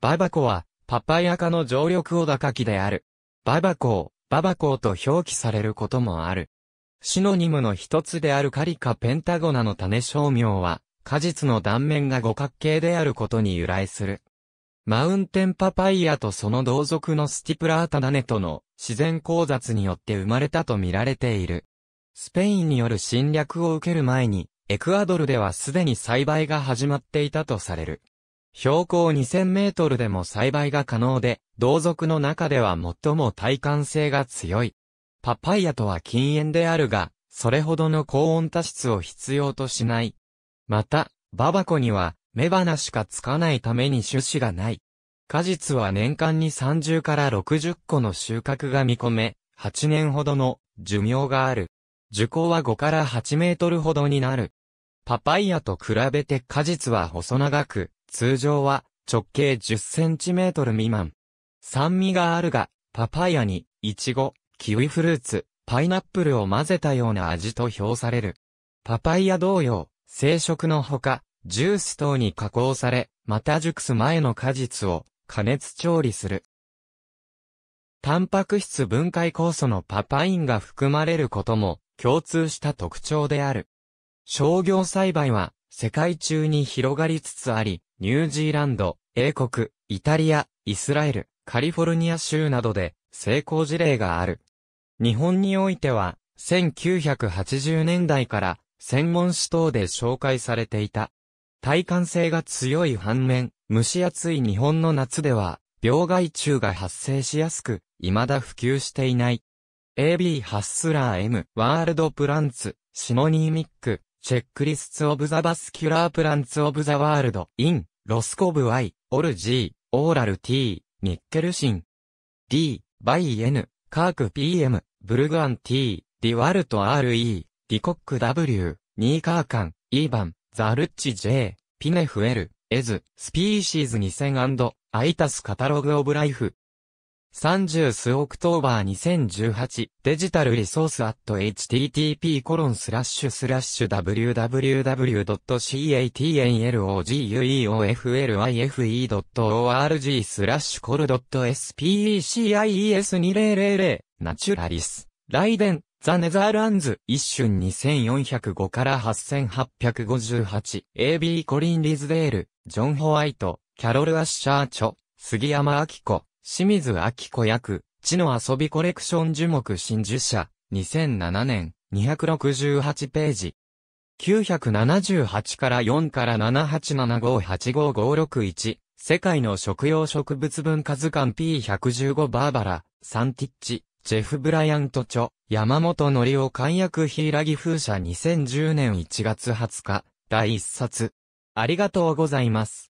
ババコは、パパイヤ科の常緑小高きである。ババコを、ババコと表記されることもある。シノニムの一つであるカリカペンタゴナの種商名は、果実の断面が五角形であることに由来する。マウンテンパパイヤとその同族のスティプラータネとの自然交雑によって生まれたと見られている。スペインによる侵略を受ける前に、エクアドルではすでに栽培が始まっていたとされる。標高2000メートルでも栽培が可能で、同族の中では最も耐寒性が強い。パパイヤとは禁煙であるが、それほどの高温多湿を必要としない。また、ババコには、雌花しかつかないために種子がない。果実は年間に30から60個の収穫が見込め、8年ほどの寿命がある。樹高は5から8メートルほどになる。パパイヤと比べて果実は細長く、通常は直径1 0トル未満。酸味があるが、パパイヤに、イチゴ、キウイフルーツ、パイナップルを混ぜたような味と評される。パパイヤ同様、生食のほか、ジュース等に加工され、また熟す前の果実を加熱調理する。タンパク質分解酵素のパパインが含まれることも共通した特徴である。商業栽培は世界中に広がりつつあり、ニュージーランド、英国、イタリア、イスラエル、カリフォルニア州などで成功事例がある。日本においては、1980年代から専門誌等で紹介されていた。体感性が強い反面、蒸し暑い日本の夏では、病害虫が発生しやすく、未だ普及していない。AB ハッスラー M、ワールドプランツ、シモニーミック、チェックリスツオブザバスキュラープランツオブザワールド、イン、ロスコブ I、オルジー、オーラル T、ニッケルシン。D、バイ N、カーク PM、ブルグアン T、ディワルト RE、ディコック W、ニーカーカン、イーバン、ザルッチ J、ピネフエル、エズ、スピーシーズ 2000& アイタスカタログオブライフ、30数オクトーバー2018デジタルリソースアット http コロンスラッシュスラッシュ www.catanlogueoflife.org スラッシュコル .species2000 ナチュラリスライデンザ・ネザーランズ、一瞬2405から8858、AB コリン・リズデール、ジョン・ホワイト、キャロル・アッシャー・チョ、杉山明子、清水明子役、地の遊びコレクション樹木真珠社、2007年、268ページ。978から4から787585561、世界の食用植物文化図鑑 P115 バーバラ、サンティッチ、ジェフ・ブライアント著、山本則夫ヒ約柊ギ風車2010年1月20日、第1冊。ありがとうございます。